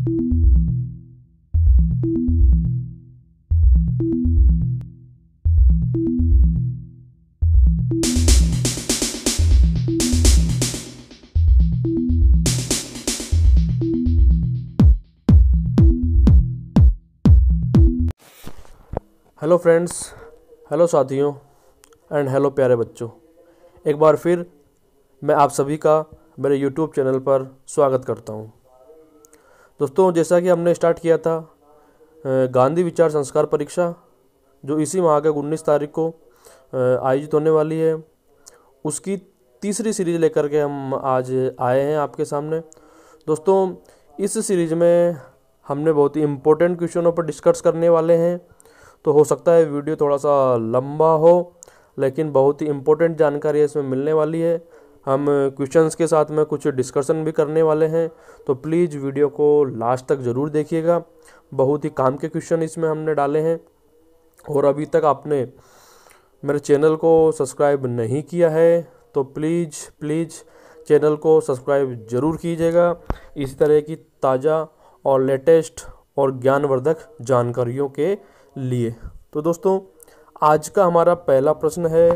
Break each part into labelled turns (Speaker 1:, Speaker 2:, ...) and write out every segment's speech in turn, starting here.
Speaker 1: Hello friends hello साथियों and hello प्यारे बच्चों एक बार फिर मैं आप सभी का मेरे यूट्यूब चैनल पर स्वागत करता हूँ दोस्तों जैसा कि हमने स्टार्ट किया था गांधी विचार संस्कार परीक्षा जो इसी माह के उन्नीस तारीख को आयोजित होने वाली है उसकी तीसरी सीरीज लेकर के हम आज आए हैं आपके सामने दोस्तों इस सीरीज में हमने बहुत ही इम्पोर्टेंट क्वेश्चनों पर डिस्कस करने वाले हैं तो हो सकता है वीडियो थोड़ा सा लंबा हो लेकिन बहुत ही इम्पोर्टेंट जानकारी इसमें मिलने वाली है हम क्वेश्चंस के साथ में कुछ डिस्कशन भी करने वाले हैं तो प्लीज़ वीडियो को लास्ट तक ज़रूर देखिएगा बहुत ही काम के क्वेश्चन इसमें हमने डाले हैं और अभी तक आपने मेरे चैनल को सब्सक्राइब नहीं किया है तो प्लीज़ प्लीज़ चैनल को सब्सक्राइब ज़रूर कीजिएगा इसी तरह की ताज़ा और लेटेस्ट और ज्ञानवर्धक जानकारियों के लिए तो दोस्तों आज का हमारा पहला प्रश्न है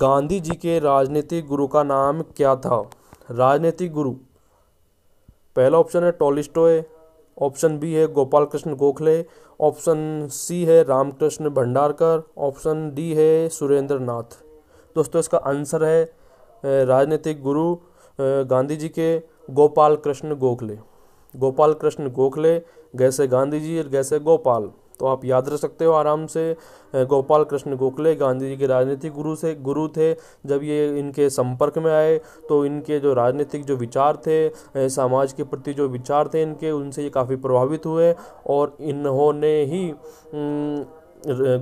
Speaker 1: गांधी जी के राजनीतिक गुरु का नाम क्या था राजनीतिक गुरु पहला ऑप्शन है टोलिस्टोए ऑप्शन बी है गोपाल कृष्ण गोखले ऑप्शन सी है रामकृष्ण भंडारकर ऑप्शन डी है सुरेंद्र नाथ दोस्तों इसका आंसर है राजनीतिक गुरु गांधी जी के गोपाल कृष्ण गोखले गोपाल कृष्ण गोखले गैसे गांधी जी और गैसे गोपाल तो आप याद रख सकते हो आराम से गोपाल कृष्ण गोखले गांधी जी के राजनीतिक गुरु से गुरु थे जब ये इनके संपर्क में आए तो इनके जो राजनीतिक जो विचार थे समाज के प्रति जो विचार थे इनके उनसे ये काफ़ी प्रभावित हुए और इन्होंने ही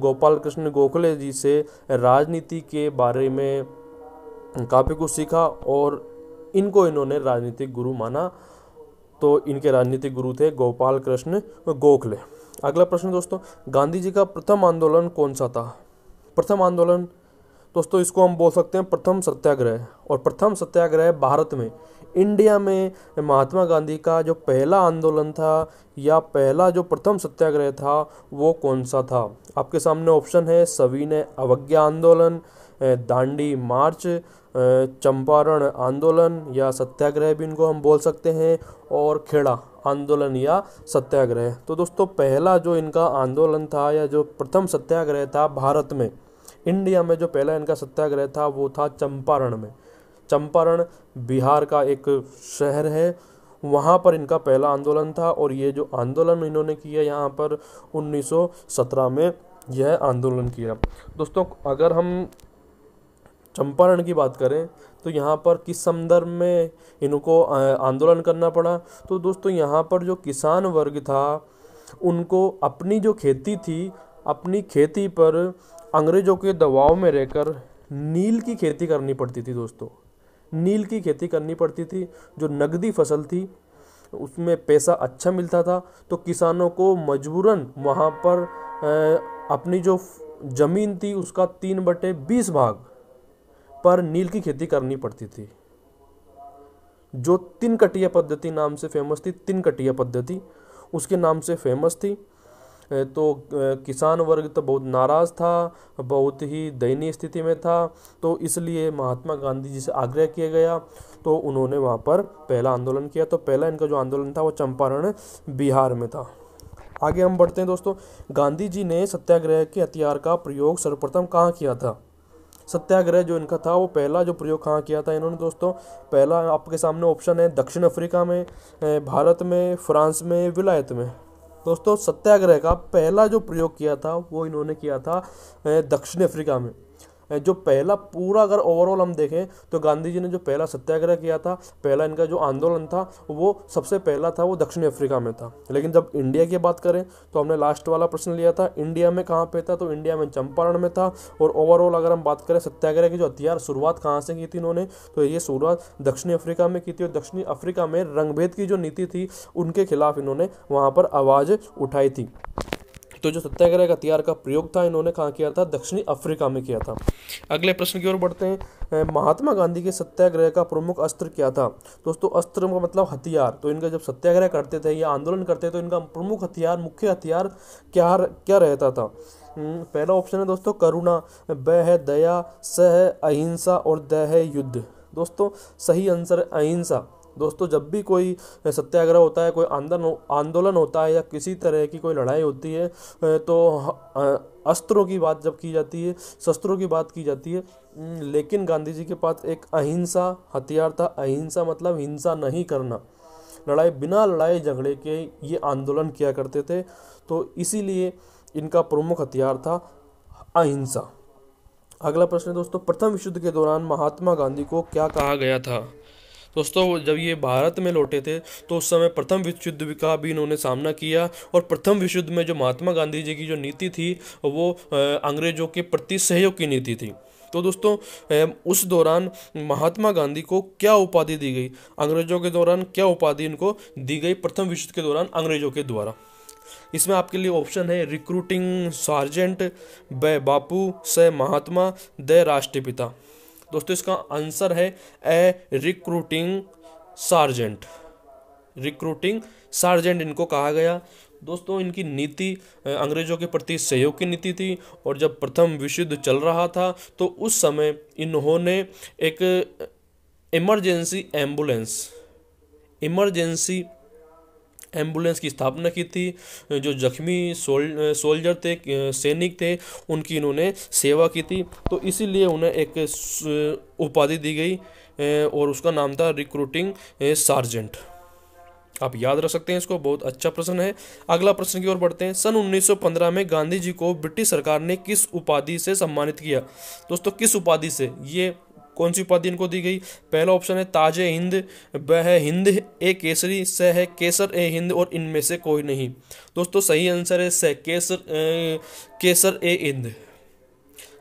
Speaker 1: गोपाल कृष्ण गोखले जी से राजनीति के बारे में काफ़ी कुछ सीखा और इनको इन्होंने राजनीतिक गुरु माना तो इनके राजनीतिक गुरु थे गोपाल कृष्ण गोखले अगला प्रश्न दोस्तों गांधी जी का प्रथम आंदोलन कौन सा था प्रथम आंदोलन दोस्तों इसको हम बोल सकते हैं प्रथम सत्याग्रह और प्रथम सत्याग्रह भारत में इंडिया में महात्मा गांधी का जो पहला आंदोलन था या पहला जो प्रथम सत्याग्रह था वो कौन सा था आपके सामने ऑप्शन है सविनय अवज्ञा आंदोलन दांडी मार्च चंपारण आंदोलन या सत्याग्रह भी इनको हम बोल सकते हैं और खेड़ा आंदोलन या सत्याग्रह तो दोस्तों पहला जो इनका आंदोलन था या जो प्रथम सत्याग्रह था भारत में इंडिया में जो पहला इनका सत्याग्रह था वो था चंपारण में चंपारण बिहार का एक शहर है वहाँ पर इनका पहला आंदोलन था और ये जो आंदोलन इन्होंने किया यहाँ पर 1917 में यह आंदोलन किया दोस्तों अगर हम चंपारण की बात करें तो यहाँ पर किस संदर्भ में इनको आंदोलन करना पड़ा तो दोस्तों यहाँ पर जो किसान वर्ग था उनको अपनी जो खेती थी अपनी खेती पर अंग्रेज़ों के दबाव में रहकर नील की खेती करनी पड़ती थी दोस्तों नील की खेती करनी पड़ती थी जो नगदी फसल थी उसमें पैसा अच्छा मिलता था तो किसानों को मजबूरन वहाँ पर अपनी जो ज़मीन थी उसका तीन बटे बीस भाग पर नील की खेती करनी पड़ती थी जो तीन कटिया पद्धति नाम से फेमस थी तीन कटिया पद्धति उसके नाम से फेमस थी तो किसान वर्ग तो बहुत नाराज़ था बहुत ही दयनीय स्थिति में था तो इसलिए महात्मा गांधी जी से आग्रह किया गया तो उन्होंने वहाँ पर पहला आंदोलन किया तो पहला इनका जो आंदोलन था वो चंपारण बिहार में था आगे हम बढ़ते हैं दोस्तों गांधी जी ने सत्याग्रह के हथियार का प्रयोग सर्वप्रथम कहाँ किया था सत्याग्रह जो इनका था वो पहला जो प्रयोग कहाँ किया था इन्होंने दोस्तों पहला आपके सामने ऑप्शन है दक्षिण अफ्रीका में भारत में फ्रांस में विलायत में दोस्तों सत्याग्रह का पहला जो प्रयोग किया था वो इन्होंने किया था दक्षिण अफ्रीका में जो पहला पूरा अगर ओवरऑल हम देखें तो गांधी जी ने जो पहला सत्याग्रह किया था पहला इनका जो आंदोलन था वो सबसे पहला था वो दक्षिण अफ्रीका में था लेकिन जब इंडिया की बात करें तो हमने लास्ट वाला प्रश्न लिया था इंडिया में कहाँ पे था तो इंडिया में चंपारण में था और ओवरऑल अगर हम बात करें सत्याग्रह की जो हथियार शुरुआत कहाँ से की थी इन्होंने तो ये शुरुआत दक्षिण अफ्रीका में की थी और दक्षिणी अफ्रीका में रंगभेद की जो नीति थी उनके खिलाफ इन्होंने वहाँ पर आवाज़ उठाई थी तो जो सत्याग्रह का हथियार का प्रयोग था इन्होंने कहाँ किया था दक्षिणी अफ्रीका में किया था अगले प्रश्न की ओर बढ़ते हैं महात्मा गांधी के सत्याग्रह का प्रमुख अस्त्र क्या था दोस्तों अस्त्र का मतलब हथियार तो इनका जब सत्याग्रह करते थे या आंदोलन करते तो इनका प्रमुख हथियार मुख्य हथियार क्या क्या रहता था पहला ऑप्शन है दोस्तों करुणा ब है दया स है अहिंसा और द है युद्ध दोस्तों सही आंसर है अहिंसा दोस्तों जब भी कोई सत्याग्रह होता है कोई आंदोलन आंदोलन होता है या किसी तरह की कोई लड़ाई होती है तो अस्त्रों की बात जब की जाती है शस्त्रों की बात की जाती है लेकिन गांधी जी के पास एक अहिंसा हथियार था अहिंसा मतलब हिंसा नहीं करना लड़ाई बिना लड़ाई झगड़े के ये आंदोलन किया करते थे तो इसीलिए इनका प्रमुख हथियार था अहिंसा अगला प्रश्न दोस्तों प्रथम विश्व युद्ध के दौरान महात्मा गांधी को क्या कहा गया था दोस्तों जब ये भारत में लौटे थे तो उस समय प्रथम विश्व युद्ध का भी इन्होंने सामना किया और प्रथम विश्व युद्ध में जो महात्मा गांधी जी की जो नीति थी वो अंग्रेजों के प्रति सहयोग की नीति थी तो दोस्तों उस दौरान महात्मा गांधी को क्या उपाधि दी गई अंग्रेजों के दौरान क्या उपाधि इनको दी गई प्रथम विश्व के दौरान अंग्रेजों के द्वारा इसमें आपके लिए ऑप्शन है रिक्रूटिंग सार्जेंट ब बापू स महात्मा द राष्ट्रपिता दोस्तों इसका आंसर है A recruiting sergeant recruiting sergeant इनको कहा गया दोस्तों इनकी नीति अंग्रेजों के प्रति सहयोग की नीति थी और जब प्रथम विश्व युद्ध चल रहा था तो उस समय इन्होंने एक इमरजेंसी एम्बुलेंस इमरजेंसी एम्बुलेंस की स्थापना की थी जो जख्मी सोल सोल्जर थे सैनिक थे उनकी इन्होंने सेवा की थी तो इसीलिए उन्हें एक उपाधि दी गई और उसका नाम था रिक्रूटिंग सार्जेंट आप याद रख सकते हैं इसको बहुत अच्छा प्रश्न है अगला प्रश्न की ओर बढ़ते हैं सन 1915 में गांधी जी को ब्रिटिश सरकार ने किस उपाधि से सम्मानित किया दोस्तों किस उपाधि से ये कौन सी उपाधि इनको दी गई पहला ऑप्शन है ताजे हिंद ब है हिंद ए केसरी स है केसर ए हिंद और इनमें से कोई नहीं दोस्तों सही आंसर है स केसर ए, केसर ए हिंद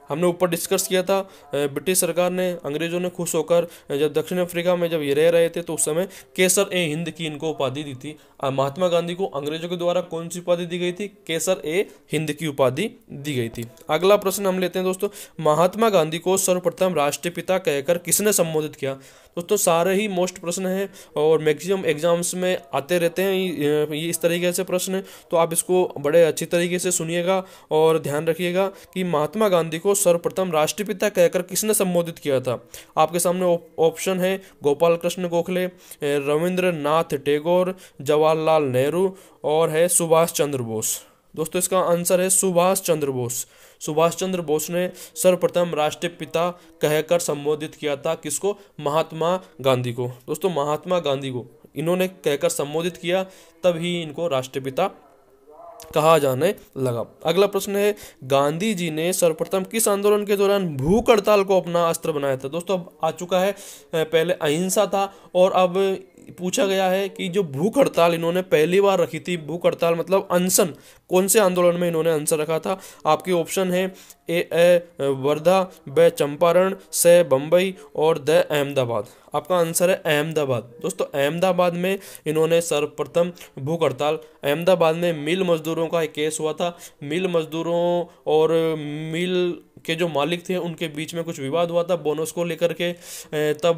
Speaker 1: हमने ऊपर डिस्कस किया था ब्रिटिश सरकार ने अंग्रेज़ों ने खुश होकर जब दक्षिण अफ्रीका में जब ये रह रहे थे तो उस समय केसर ए हिंद की इनको उपाधि दी थी महात्मा गांधी को अंग्रेजों के द्वारा कौन सी उपाधि दी गई थी केसर ए हिंद की उपाधि दी गई थी अगला प्रश्न हम लेते हैं दोस्तों महात्मा गांधी को सर्वप्रथम राष्ट्रपिता कहकर किसने संबोधित किया दोस्तों सारे ही मोस्ट प्रश्न हैं और मैक्सिमम एग्जाम्स में आते रहते हैं ये इस तरीके से प्रश्न है तो आप इसको बड़े अच्छी तरीके से सुनिएगा और ध्यान रखिएगा कि महात्मा गांधी को सर्वप्रथम राष्ट्रपिता कहकर किसने संबोधित किया था आपके सामने ऑप्शन है गोपाल कृष्ण गोखले रविंद्र टेगोर टैगोर जवाहरलाल नेहरू और है सुभाष चंद्र बोस दोस्तों इसका आंसर है सुभाष चंद्र बोस सुभाष चंद्र बोस ने सर्वप्रथम राष्ट्रपिता कहकर संबोधित किया था किसको महात्मा गांधी को दोस्तों महात्मा गांधी को इन्होंने कहकर संबोधित किया तभी इनको राष्ट्रपिता कहा जाने लगा अगला प्रश्न है गांधी जी ने सर्वप्रथम किस आंदोलन के दौरान भूख हड़ताल को अपना अस्त्र बनाया था दोस्तों अब आ चुका है पहले अहिंसा था और अब पूछा गया है कि जो भूख हड़ताल इन्होंने पहली बार रखी थी भूख हड़ताल मतलब अनशन कौन से आंदोलन में इन्होंने अनशन रखा था आपके ऑप्शन है ए ए वर्धा ब चंपारण स बम्बई और द अहमदाबाद आपका आंसर है अहमदाबाद दोस्तों अहमदाबाद में इन्होंने सर्वप्रथम भूख हड़ताल अहमदाबाद में मिल मजदूरों का एक केस हुआ था मिल मजदूरों और मिल के जो मालिक थे उनके बीच में कुछ विवाद हुआ था बोनस को लेकर के तब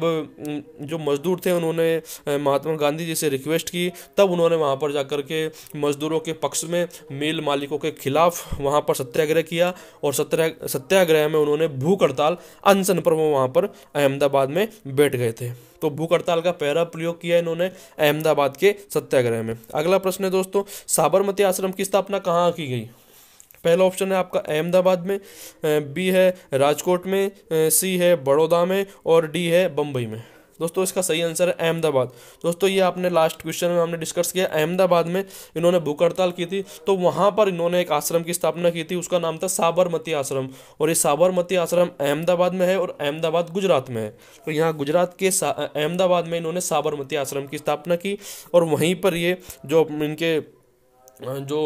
Speaker 1: जो मज़दूर थे उन्होंने महात्मा गांधी जी से रिक्वेस्ट की तब उन्होंने वहाँ पर जाकर के मज़दूरों के पक्ष में मिल मालिकों के खिलाफ वहाँ पर सत्याग्रह किया और सत्या सत्याग्रह में उन्होंने भूख हड़ताल अनशन पर वो वहाँ पर अहमदाबाद में बैठ गए थे तो भूख हड़ताल का पहला प्रयोग किया इन्होंने अहमदाबाद के सत्याग्रह में अगला प्रश्न है दोस्तों साबरमती आश्रम की स्थापना कहाँ की गई पहला ऑप्शन है आपका अहमदाबाद में बी है राजकोट में सी है बड़ौदा में और डी है बम्बई में दोस्तों इसका सही आंसर है अहमदाबाद दोस्तों ये आपने लास्ट क्वेश्चन में हमने डिस्कस किया अहमदाबाद में इन्होंने भूख हड़ताल की थी तो वहाँ पर इन्होंने एक आश्रम की स्थापना की थी उसका नाम था साबरमती आश्रम और ये साबरमती आश्रम अहमदाबाद में है और अहमदाबाद गुजरात में है तो यहाँ गुजरात के अहमदाबाद में इन्होंने साबरमती आश्रम की स्थापना की और वहीं पर ये जो इनके जो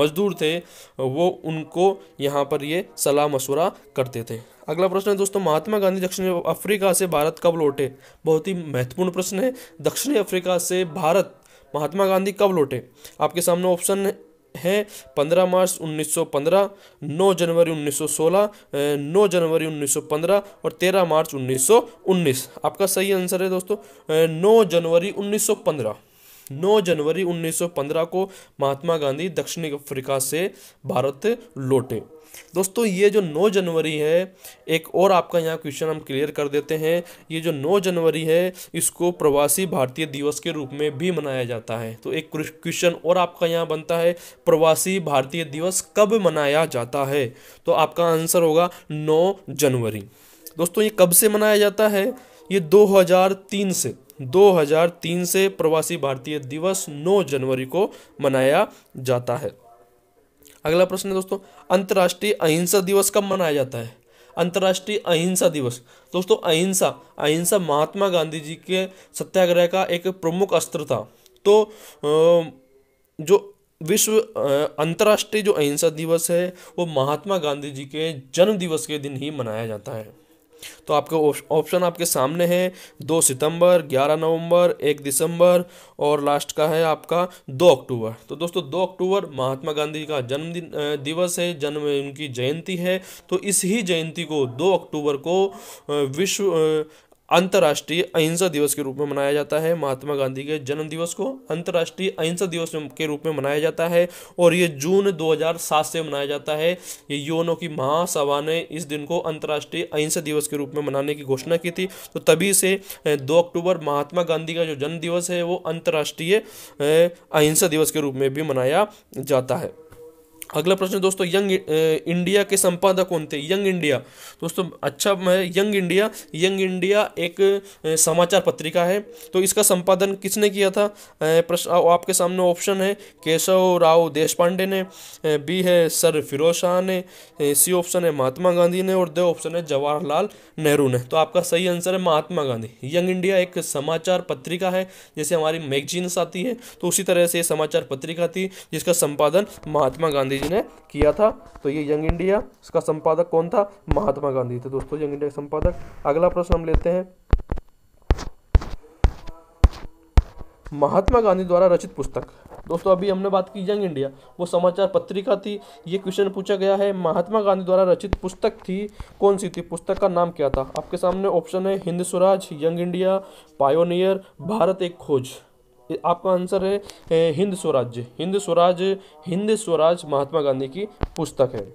Speaker 1: मज़दूर थे वो उनको यहाँ पर ये सलाह मशवरा करते थे अगला प्रश्न है दोस्तों महात्मा गांधी दक्षिण अफ्रीका से भारत कब लौटे बहुत ही महत्वपूर्ण प्रश्न है दक्षिण अफ्रीका से भारत महात्मा गांधी कब लौटे आपके सामने ऑप्शन है पंद्रह मार्च 1915, 9 जनवरी 1916, 9 जनवरी 1915 और 13 मार्च 1919। आपका सही आंसर है दोस्तों 9 जनवरी 1915। 9 जनवरी 1915 को महात्मा गांधी दक्षिण अफ्रीका से भारत लौटे दोस्तों ये जो 9 जनवरी है एक और आपका यहाँ क्वेश्चन हम क्लियर कर देते हैं ये जो 9 जनवरी है इसको प्रवासी भारतीय दिवस के रूप में भी मनाया जाता है तो एक क्वेश्चन और आपका यहाँ बनता है प्रवासी भारतीय दिवस कब मनाया जाता है तो आपका आंसर होगा 9 जनवरी दोस्तों ये कब से मनाया जाता है ये 2003 से 2003 से प्रवासी भारतीय दिवस 9 जनवरी को मनाया जाता है अगला प्रश्न है दोस्तों अंतर्राष्ट्रीय अहिंसा दिवस कब मनाया जाता है अंतर्राष्ट्रीय अहिंसा दिवस दोस्तों अहिंसा अहिंसा महात्मा गांधी जी के सत्याग्रह का एक प्रमुख अस्त्र था तो जो विश्व अंतर्राष्ट्रीय जो अहिंसा दिवस है वो महात्मा गांधी जी के जन्म दिवस के दिन ही मनाया जाता है तो आपके ऑप्शन आपके सामने है दो सितंबर ग्यारह नवंबर एक दिसंबर और लास्ट का है आपका दो अक्टूबर तो दोस्तों दो अक्टूबर महात्मा गांधी का जन्मदिन दिवस है जन्म उनकी जयंती है तो इस ही जयंती को दो अक्टूबर को विश्व अंतर्राष्ट्रीय अहिंसा दिवस के रूप में मनाया जाता है महात्मा गांधी के जन्म दिवस को अंतर्राष्ट्रीय अहिंसा दिवस के रूप में मनाया जाता है और ये जून 2007 से मनाया जाता है ये यूनो की महासभा ने इस दिन को अंतर्राष्ट्रीय अहिंसा दिवस के रूप में मनाने की घोषणा की थी तो तभी से दो अक्टूबर महात्मा गांधी का जो जन्म दिवस है वो अंतर्राष्ट्रीय अहिंसा दिवस के रूप में भी मनाया जाता है अगला प्रश्न दोस्तों यंग इंडिया के संपादक कौन थे यंग इंडिया दोस्तों अच्छा मैं यंग इंडिया यंग इंडिया एक समाचार पत्रिका है तो इसका संपादन किसने किया था प्रश्न आपके सामने ऑप्शन है केशव राव देश पांडे ने बी है सर फिरोज शाह ने सी ऑप्शन है महात्मा गांधी ने और दो ऑप्शन है जवाहरलाल नेहरू ने तो आपका सही आंसर है महात्मा गांधी यंग इंडिया एक समाचार पत्रिका है जैसे हमारी मैगजीन्स आती है तो उसी तरह से समाचार पत्रिका थी जिसका संपादन महात्मा गांधी गांधी जी ने किया था तो ये यंग इंडिया इसका संपादक कौन था महात्मा गांधी थे दोस्तों यंग इंडिया के संपादक अगला प्रश्न हम लेते हैं महात्मा गांधी द्वारा रचित पुस्तक दोस्तों अभी हमने बात की यंग इंडिया वो समाचार पत्रिका थी ये क्वेश्चन पूछा गया है महात्मा गांधी द्वारा रचित पुस्तक थी कौन सी थी पुस्तक का नाम क्या था आपके सामने ऑप्शन है Hind Swaraj Young India Pioneer Bharat Ek Khoj आपका आंसर है हिंद स्वराज्य हिंद स्वराज हिंद स्वराज महात्मा गांधी की पुस्तक है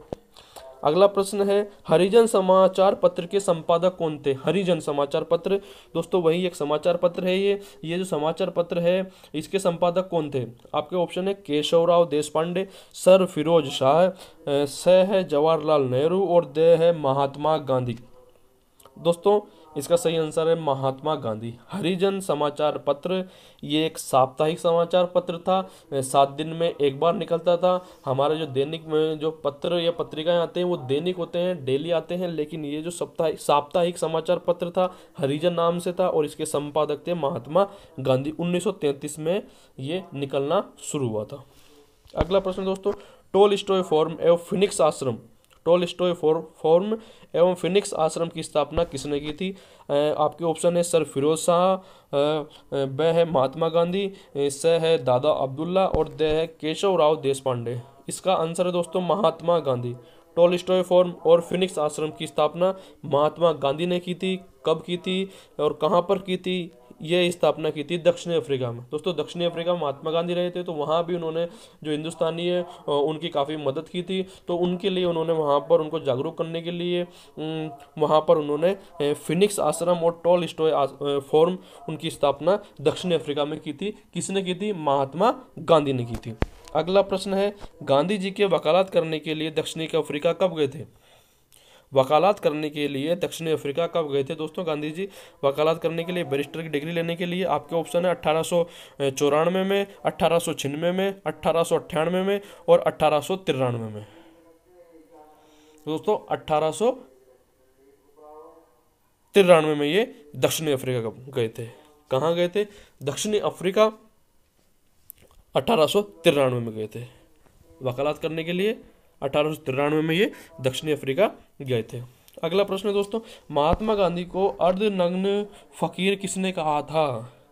Speaker 1: अगला प्रश्न है हरिजन समाचार पत्र के संपादक कौन थे हरिजन समाचार पत्र दोस्तों वही एक समाचार पत्र है ये ये जो समाचार पत्र है इसके संपादक कौन थे आपके ऑप्शन है केशवराव देश पांडे सर फिरोज शाह स है जवाहरलाल नेहरू और दे है महात्मा गांधी दोस्तों इसका सही आंसर है महात्मा गांधी हरिजन समाचार पत्र ये एक साप्ताहिक समाचार पत्र था सात दिन में एक बार निकलता था हमारे जो दैनिक में जो पत्र या पत्रिकाएं आते हैं वो दैनिक होते हैं डेली आते हैं लेकिन ये जो सप्ताहिक साप्ताहिक समाचार पत्र था हरिजन नाम से था और इसके संपादक थे महात्मा गांधी उन्नीस में ये निकलना शुरू हुआ था अगला प्रश्न दोस्तों टोल स्टोय फॉर्म एव Phoenix Ashram Tolstoy farm एवं फिनिक्स आश्रम की स्थापना किसने की थी आपके ऑप्शन है सर फिरोज शाह ब है महात्मा गांधी स है दादा अब्दुल्ला और द है केशव राव देश पांडे इसका आंसर है दोस्तों Mahatma Gandhi Tolstoy farm और फिनिक्स आश्रम की स्थापना महात्मा गांधी ने की थी कब की थी और कहाँ पर की थी ये स्थापना की थी दक्षिण अफ्रीका में दोस्तों दक्षिणी अफ्रीका में महात्मा गांधी रहे थे तो वहाँ भी उन्होंने जो हिंदुस्तानी है उनकी काफ़ी मदद की थी तो उनके लिए उन्होंने वहाँ पर उनको जागरूक करने के लिए वहाँ पर उन्होंने फिनिक्स आश्रम और टॉल स्टोय फॉर्म उनकी स्थापना दक्षिणी अफ्रीका में की थी किसने की थी महात्मा गांधी ने की थी अगला प्रश्न है गांधी जी के वकालत करने के लिए दक्षिणी अफ्रीका कब गए थे वकालत करने के लिए दक्षिण अफ्रीका कब गए थे दोस्तों गांधी जी वकालत करने के लिए बैरिस्टर की डिग्री लेने के लिए आपके ऑप्शन है अट्ठारह चौरानवे में अट्ठारह में अट्ठारह अट्ठानवे में और अट्ठारह तिरानवे में दोस्तों अट्ठारह तिरानवे में ये दक्षिणी अफ्रीका कब गए थे कहाँ गए थे दक्षिणी अफ्रीका अट्ठारह में गए थे वकालत करने के लिए अठारह में ये दक्षिणी अफ्रीका गए थे अगला प्रश्न है दोस्तों महात्मा गांधी को अर्धनग्न फकीर किसने कहा था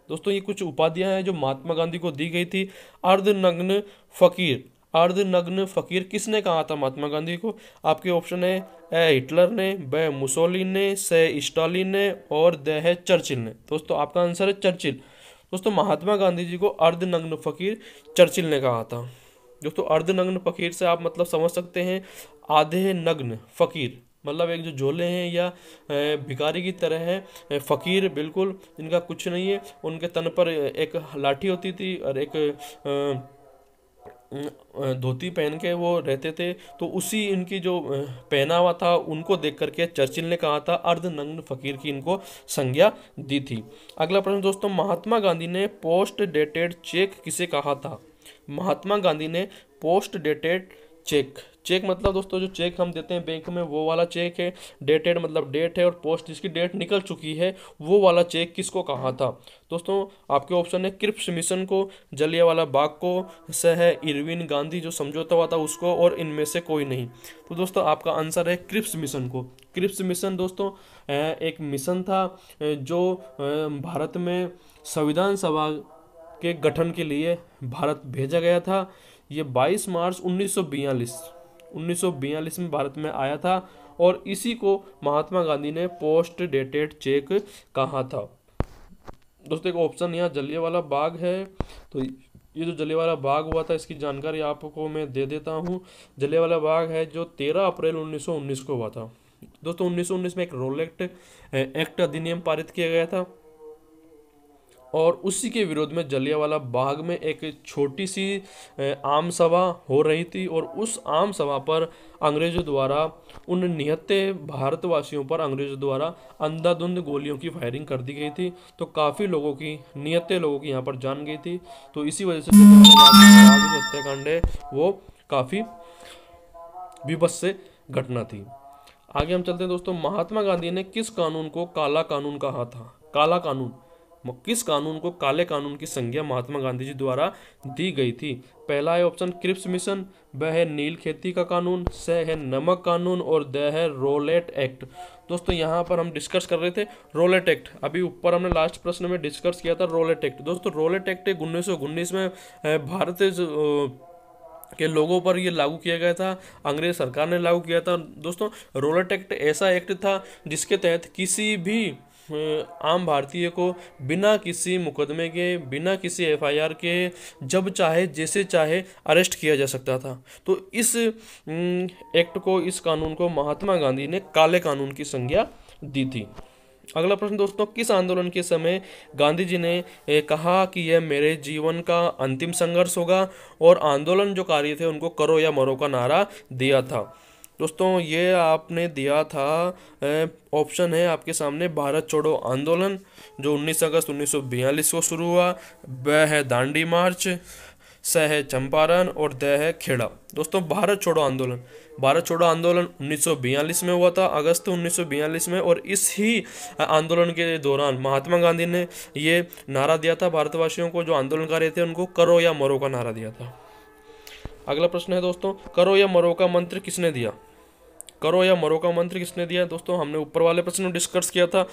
Speaker 1: दोस्तों ये कुछ उपाधियां हैं जो महात्मा गांधी को दी गई थी अर्धनग्न फकीर अर्धनग्न फकीर किसने कहा था महात्मा गांधी को आपके ऑप्शन है ए हिटलर ने ब मुसोलिन ने स स्टालिन ने और द है चर्चिल ने दोस्तों आपका आंसर है चर्चिल दोस्तों महात्मा गांधी जी को अर्धनग्न फकीर चर्चिल ने कहा था दोस्तों अर्धनग्न फकीर से आप मतलब समझ सकते हैं आधे नग्न फकीर मतलब एक जो झोले हैं या भिकारी की तरह हैं फ़कीर बिल्कुल इनका कुछ नहीं है उनके तन पर एक लाठी होती थी और एक धोती पहन के वो रहते थे तो उसी इनकी जो पहनावा था उनको देख करके चर्चिल ने कहा था अर्धनग्न फकीर की इनको संज्ञा दी थी अगला प्रश्न दोस्तों महात्मा गांधी ने पोस्ट डेटेड चेक किसे कहा था महात्मा गांधी ने पोस्ट डेटेड चेक चेक मतलब दोस्तों जो चेक हम देते हैं बैंक में वो वाला चेक है डेटेड मतलब डेट है और पोस्ट जिसकी डेट निकल चुकी है वो वाला चेक किसको कहा था दोस्तों आपके ऑप्शन है क्रिप्स मिशन को जलिया वाला बाग को सह इरविन गांधी जो समझौता हुआ था उसको और इनमें से कोई नहीं तो दोस्तों आपका आंसर है क्रिप्स मिशन को क्रिप्स मिशन दोस्तों एक मिशन था जो भारत में संविधान सभा के गठन के लिए भारत भेजा गया था ये 22 मार्च 1942 1942 में भारत में आया था और इसी को महात्मा गांधी ने पोस्ट डेटेड चेक कहा था दोस्तों एक ऑप्शन यहाँ जलियावाला बाग है तो ये जो जलियावाला बाग हुआ था इसकी जानकारी आपको मैं दे देता हूँ जलियावाला बाग है जो 13 अप्रैल 1919 को हुआ था दोस्तों 1919 में एक रोलेक्ट एक्ट अधिनियम पारित किया गया था और उसी के विरोध में जलियावाला बाग में एक छोटी सी आम सभा हो रही थी और उस आम सभा पर अंग्रेज़ों द्वारा उन निहत्ते भारतवासियों पर अंग्रेज़ों द्वारा अंधाधुंध गोलियों की फायरिंग कर दी गई थी तो काफ़ी लोगों की निहत्ते लोगों की यहाँ पर जान गई थी तो इसी वजह से हत्याकांड है वो काफ़ी विभस से घटना थी आगे हम चलते हैं दोस्तों महात्मा गांधी ने किस कानून को काला कानून कहा था काला कानून किस कानून को काले कानून की संज्ञा महात्मा गांधी जी द्वारा दी गई थी पहला है ऑप्शन क्रिप्स मिशन ब है नील खेती का कानून स है नमक कानून और द है रोलेट एक्ट दोस्तों यहाँ पर हम डिस्कस कर रहे थे रोलेट एक्ट अभी ऊपर हमने लास्ट प्रश्न में डिस्कस किया था रोलेट एक्ट दोस्तों रोलेट एक्ट उन्नीस सौ उन्नीस में भारत के लोगों पर ये लागू किया गया था अंग्रेज सरकार ने लागू किया था दोस्तों रोलेट एक्ट ऐसा एक्ट था जिसके तहत किसी भी आम भारतीय को बिना किसी मुकदमे के बिना किसी एफआईआर के जब चाहे जैसे चाहे अरेस्ट किया जा सकता था तो इस एक्ट को इस कानून को महात्मा गांधी ने काले कानून की संज्ञा दी थी अगला प्रश्न दोस्तों किस आंदोलन के समय गांधी जी ने कहा कि यह मेरे जीवन का अंतिम संघर्ष होगा और आंदोलन जो कार्य थे उनको करो या मरो का नारा दिया था दोस्तों ये आपने दिया था ऑप्शन है आपके सामने भारत छोड़ो आंदोलन जो 19 अगस्त 1942 को शुरू हुआ ब है दांडी मार्च स है चंपारण और द है खेड़ा दोस्तों भारत छोड़ो आंदोलन भारत छोड़ो आंदोलन 1942 में हुआ था अगस्त 1942 में और इस ही आंदोलन के दौरान महात्मा गांधी ने ये नारा दिया था भारतवासियों को जो आंदोलनकारी थे उनको करो या मरो का नारा दिया था अगला प्रश्न है दोस्तों करो या मरो का मंत्र किसने दिया करो या मरो का मंत्र किसने दिया दोस्तों हमने ऊपर वाले प्रश्न डिस्कस किया था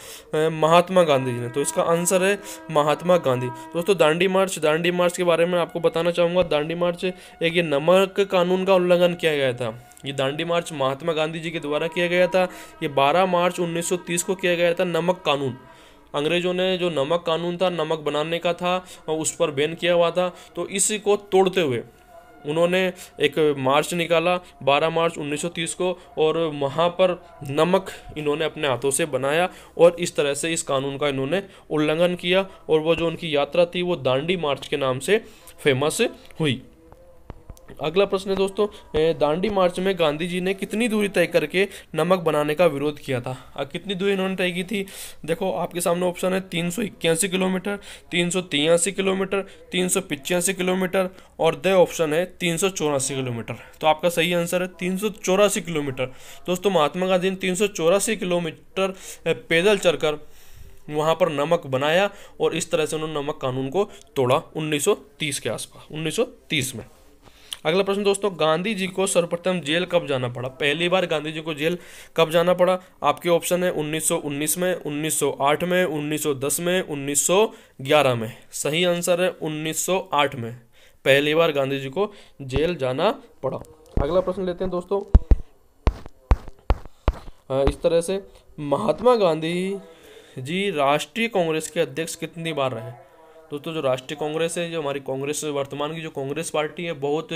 Speaker 1: महात्मा गांधी जी ने तो इसका आंसर है महात्मा गांधी दोस्तों दांडी मार्च दांडी मार्च के बारे में आपको बताना चाहूँगा दांडी मार्च एक ये नमक कानून का उल्लंघन किया गया था ये दांडी मार्च महात्मा गांधी जी के द्वारा किया गया था ये बारह मार्च उन्नीस को किया गया था नमक कानून अंग्रेजों ने जो नमक कानून था नमक बनाने का था उस पर बैन किया हुआ था तो इसी को तोड़ते हुए उन्होंने एक मार्च निकाला 12 मार्च 1930 को और वहाँ पर नमक इन्होंने अपने हाथों से बनाया और इस तरह से इस कानून का इन्होंने उल्लंघन किया और वो जो उनकी यात्रा थी वो दांडी मार्च के नाम से फेमस हुई अगला प्रश्न है दोस्तों दांडी मार्च में गांधी जी ने कितनी दूरी तय करके नमक बनाने का विरोध किया था कितनी दूरी इन्होंने तय की थी देखो आपके सामने ऑप्शन है तीन सौ इक्यासी किलोमीटर तीन सौ तिरासी किलोमीटर तीन सौ पिचासी किलोमीटर और द ऑप्शन है तीन सौ चौरासी किलोमीटर तो आपका सही आंसर है तीन सौ चौरासी किलोमीटर दोस्तों महात्मा गांधी ने तीन सौ चौरासी किलोमीटर पैदल चढ़कर वहाँ पर नमक बनाया और इस तरह से उन्होंने नमक कानून को तोड़ा उन्नीस के आसपास उन्नीस में अगला प्रश्न दोस्तों गांधी जी को सर्वप्रथम जेल कब जाना पड़ा पहली बार गांधी जी को जेल कब जाना पड़ा आपके ऑप्शन है 1919 में 1908 में 1910 में 1911 में सही आंसर है 1908 में पहली बार गांधी जी को जेल जाना पड़ा अगला प्रश्न लेते हैं दोस्तों इस तरह से महात्मा गांधी जी राष्ट्रीय कांग्रेस के अध्यक्ष कितनी बार रहे दोस्तों तो जो राष्ट्रीय कांग्रेस है जो हमारी कांग्रेस वर्तमान की जो कांग्रेस पार्टी है बहुत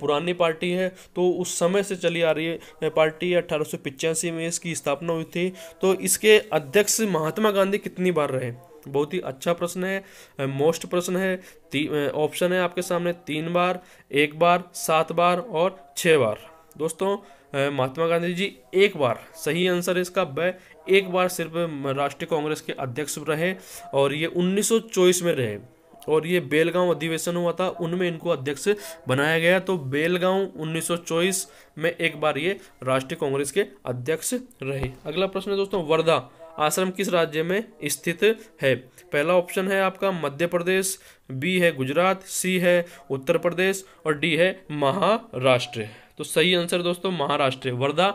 Speaker 1: पुरानी पार्टी है तो उस समय से चली आ रही है पार्टी अठारह में इसकी स्थापना हुई थी तो इसके अध्यक्ष महात्मा गांधी कितनी बार रहे बहुत ही अच्छा प्रश्न है मोस्ट प्रश्न है ऑप्शन है आपके सामने तीन बार एक बार सात बार और छः बार दोस्तों महात्मा गांधी जी एक बार सही आंसर है इसका वह एक बार सिर्फ राष्ट्रीय कांग्रेस के अध्यक्ष रहे और ये उन्नीस में रहे और ये बेलगांव अधिवेशन हुआ था उनमें इनको अध्यक्ष बनाया गया तो बेलगांव 1924 में एक बार ये राष्ट्रीय कांग्रेस के अध्यक्ष रहे अगला प्रश्न है दोस्तों वर्धा आश्रम किस राज्य में स्थित है पहला ऑप्शन है आपका मध्य प्रदेश बी है गुजरात सी है उत्तर प्रदेश और डी है महाराष्ट्र तो सही आंसर दोस्तों महाराष्ट्र वर्धा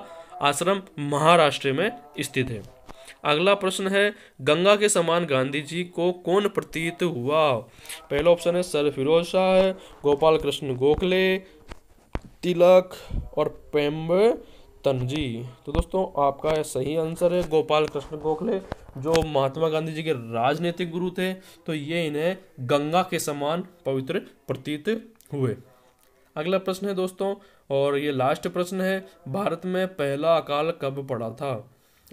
Speaker 1: आश्रम महाराष्ट्र में स्थित है अगला प्रश्न है गंगा के समान गांधी जी को कौन प्रतीत हुआ पहला ऑप्शन है सर फिरोज शाह गोपाल कृष्ण गोखले तिलक और पेम्ब तनजी तो दोस्तों आपका सही आंसर है गोपाल कृष्ण गोखले जो महात्मा गांधी जी के राजनीतिक गुरु थे तो ये इन्हें गंगा के समान पवित्र प्रतीत हुए अगला प्रश्न है दोस्तों और ये लास्ट प्रश्न है भारत में पहला अकाल कब पड़ा था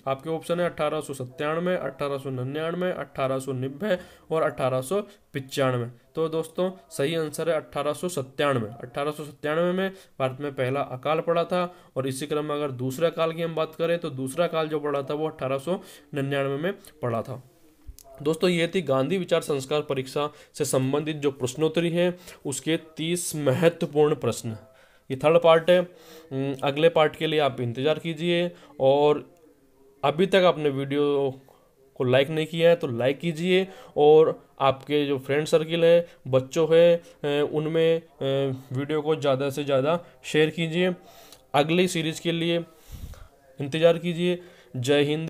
Speaker 1: आपके ऑप्शन है अठारह सौ सत्तानवे अठारह सौ निन्यानवे अठारह सौ नब्बे और अठारह सौ पचानवे तो दोस्तों सही आंसर है अठारह सौ सत्तानवे अठारह सौ सत्तानवे में भारत में पहला अकाल पड़ा था और इसी क्रम में अगर दूसरे काल की हम बात करें तो दूसरा काल जो पड़ा था वो अठारह सौ निन्यानवे में पड़ा था दोस्तों ये थी गांधी विचार संस्कार परीक्षा से संबंधित जो प्रश्नोत्तरी है उसके तीस महत्वपूर्ण प्रश्न ये थर्ड पार्ट है हम्म, अगले पार्ट के लिए आप इंतज़ार कीजिए और अभी तक आपने वीडियो को लाइक नहीं किया है तो लाइक कीजिए और आपके जो फ्रेंड सर्किल है बच्चों है उनमें वीडियो को ज़्यादा से ज़्यादा शेयर कीजिए अगली सीरीज़ के लिए इंतज़ार कीजिए जय हिंद